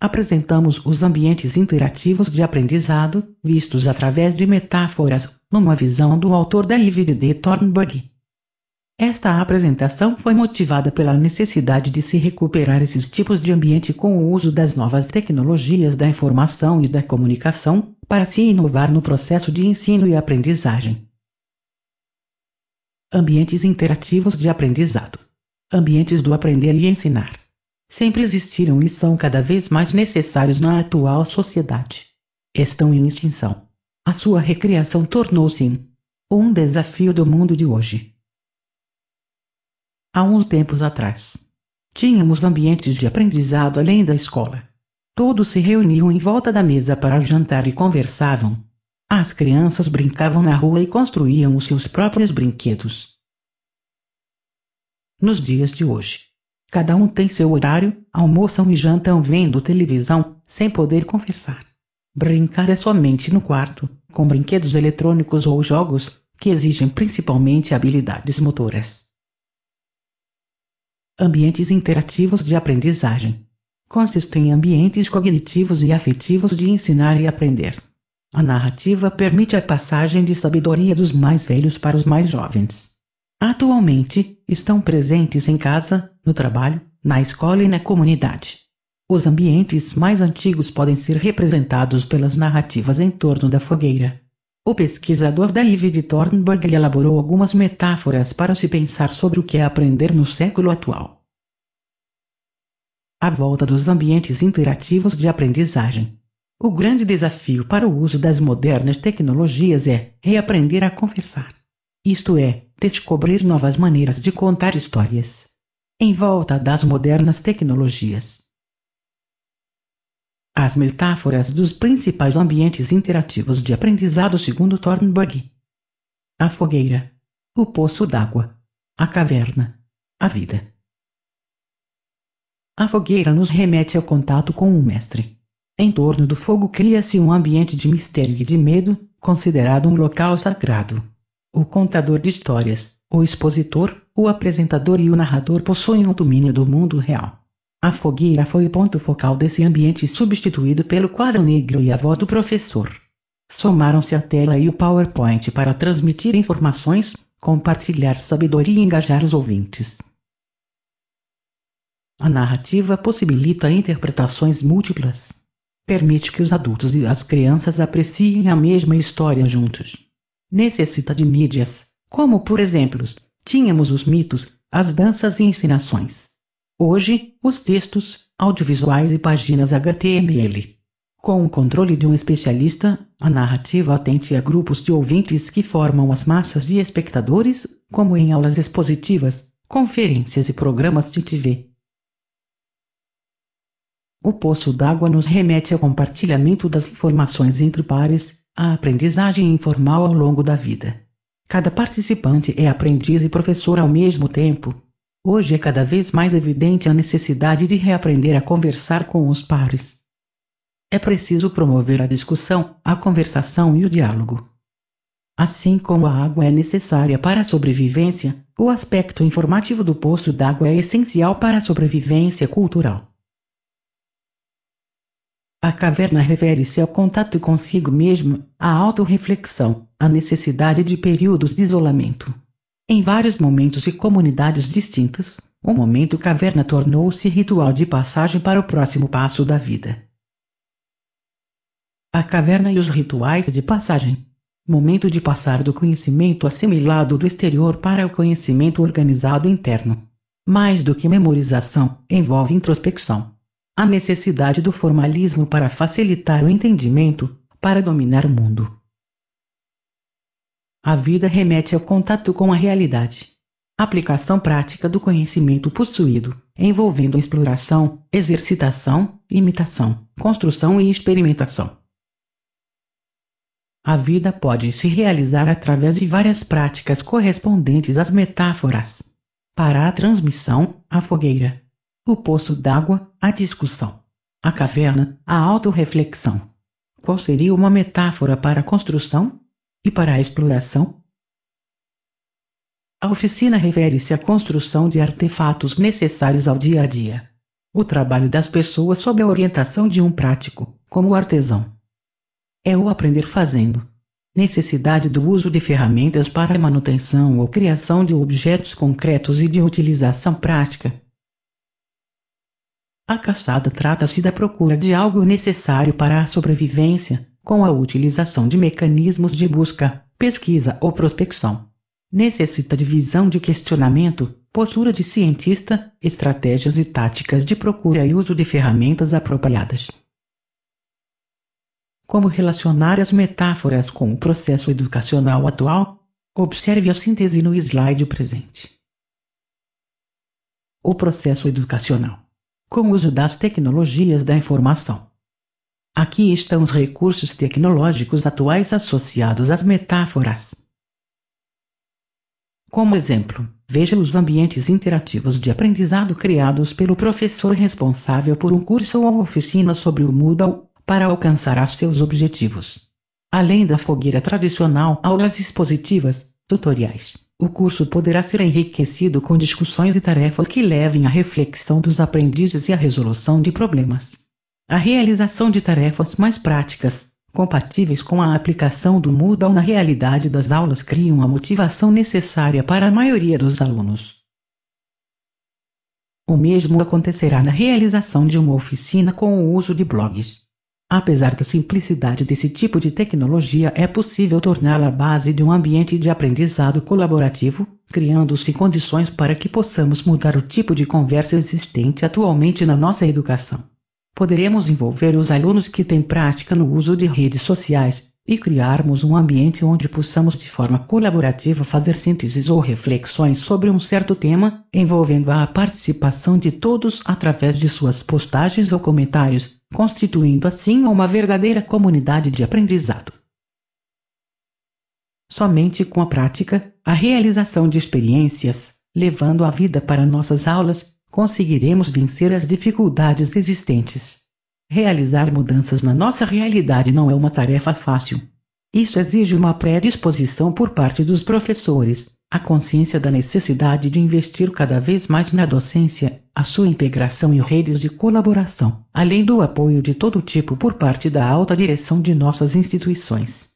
apresentamos os ambientes interativos de aprendizado, vistos através de metáforas, numa visão do autor David D. Thornburg. Esta apresentação foi motivada pela necessidade de se recuperar esses tipos de ambiente com o uso das novas tecnologias da informação e da comunicação, para se inovar no processo de ensino e aprendizagem. Ambientes interativos de aprendizado. Ambientes do aprender e ensinar sempre existiram e são cada vez mais necessários na atual sociedade. Estão em extinção. A sua recriação tornou-se um desafio do mundo de hoje. Há uns tempos atrás, tínhamos ambientes de aprendizado além da escola. Todos se reuniam em volta da mesa para jantar e conversavam. As crianças brincavam na rua e construíam os seus próprios brinquedos. Nos dias de hoje, Cada um tem seu horário, almoçam e jantam vendo televisão, sem poder conversar. Brincar é somente no quarto, com brinquedos eletrônicos ou jogos que exigem principalmente habilidades motoras. Ambientes interativos de aprendizagem consistem em ambientes cognitivos e afetivos de ensinar e aprender. A narrativa permite a passagem de sabedoria dos mais velhos para os mais jovens. Atualmente, estão presentes em casa, no trabalho, na escola e na comunidade. Os ambientes mais antigos podem ser representados pelas narrativas em torno da fogueira. O pesquisador David Thornburg elaborou algumas metáforas para se pensar sobre o que é aprender no século atual. A volta dos ambientes interativos de aprendizagem. O grande desafio para o uso das modernas tecnologias é reaprender a conversar. Isto é, descobrir novas maneiras de contar histórias em volta das modernas tecnologias. As metáforas dos principais ambientes interativos de aprendizado segundo Thornburg. A fogueira, o poço d'água, a caverna, a vida. A fogueira nos remete ao contato com o mestre. Em torno do fogo cria-se um ambiente de mistério e de medo, considerado um local sagrado. O contador de histórias, o expositor, o apresentador e o narrador possuem um domínio do mundo real. A fogueira foi o ponto focal desse ambiente substituído pelo quadro negro e a voz do professor. Somaram-se a tela e o PowerPoint para transmitir informações, compartilhar sabedoria e engajar os ouvintes. A narrativa possibilita interpretações múltiplas. Permite que os adultos e as crianças apreciem a mesma história juntos. Necessita de mídias, como, por exemplo, tínhamos os mitos, as danças e ensinações. Hoje, os textos, audiovisuais e páginas HTML. Com o controle de um especialista, a narrativa atende a grupos de ouvintes que formam as massas de espectadores, como em aulas expositivas, conferências e programas de TV. O poço d'água nos remete ao compartilhamento das informações entre pares, à aprendizagem informal ao longo da vida. Cada participante é aprendiz e professor ao mesmo tempo. Hoje é cada vez mais evidente a necessidade de reaprender a conversar com os pares. É preciso promover a discussão, a conversação e o diálogo. Assim como a água é necessária para a sobrevivência, o aspecto informativo do poço d'água é essencial para a sobrevivência cultural. A caverna refere-se ao contato consigo mesmo, à autorreflexão, à necessidade de períodos de isolamento. Em vários momentos e comunidades distintas, o momento caverna tornou-se ritual de passagem para o próximo passo da vida. A caverna e os rituais de passagem. Momento de passar do conhecimento assimilado do exterior para o conhecimento organizado interno. Mais do que memorização, envolve introspecção a necessidade do formalismo para facilitar o entendimento para dominar o mundo. A vida remete ao contato com a realidade. Aplicação prática do conhecimento possuído, envolvendo exploração, exercitação, imitação, construção e experimentação. A vida pode se realizar através de várias práticas correspondentes às metáforas. Para a transmissão, a fogueira, o poço d'água, a discussão, a caverna, a autorreflexão. Qual seria uma metáfora para a construção e para a exploração? A oficina refere-se à construção de artefatos necessários ao dia a dia. O trabalho das pessoas sob a orientação de um prático, como o artesão. É o aprender fazendo. Necessidade do uso de ferramentas para a manutenção ou criação de objetos concretos e de utilização prática, a caçada trata-se da procura de algo necessário para a sobrevivência, com a utilização de mecanismos de busca, pesquisa ou prospecção. Necessita de visão de questionamento, postura de cientista, estratégias e táticas de procura e uso de ferramentas apropriadas. Como relacionar as metáforas com o processo educacional atual? Observe a síntese no slide presente. O processo educacional com o uso das tecnologias da informação. Aqui estão os recursos tecnológicos atuais associados às metáforas. Como exemplo, veja os ambientes interativos de aprendizado criados pelo professor responsável por um curso ou oficina sobre o Moodle para alcançar seus objetivos. Além da fogueira tradicional, aulas expositivas, Tutoriais. O curso poderá ser enriquecido com discussões e tarefas que levem à reflexão dos aprendizes e à resolução de problemas. A realização de tarefas mais práticas, compatíveis com a aplicação do Moodle na realidade das aulas criam a motivação necessária para a maioria dos alunos. O mesmo acontecerá na realização de uma oficina com o uso de blogs. Apesar da simplicidade desse tipo de tecnologia, é possível torná-la a base de um ambiente de aprendizado colaborativo, criando-se condições para que possamos mudar o tipo de conversa existente atualmente na nossa educação poderemos envolver os alunos que têm prática no uso de redes sociais e criarmos um ambiente onde possamos de forma colaborativa fazer sínteses ou reflexões sobre um certo tema, envolvendo a participação de todos através de suas postagens ou comentários, constituindo assim uma verdadeira comunidade de aprendizado. Somente com a prática, a realização de experiências, levando a vida para nossas aulas, conseguiremos vencer as dificuldades existentes. Realizar mudanças na nossa realidade não é uma tarefa fácil. Isso exige uma predisposição por parte dos professores, a consciência da necessidade de investir cada vez mais na docência, a sua integração em redes de colaboração, além do apoio de todo tipo por parte da alta direção de nossas instituições.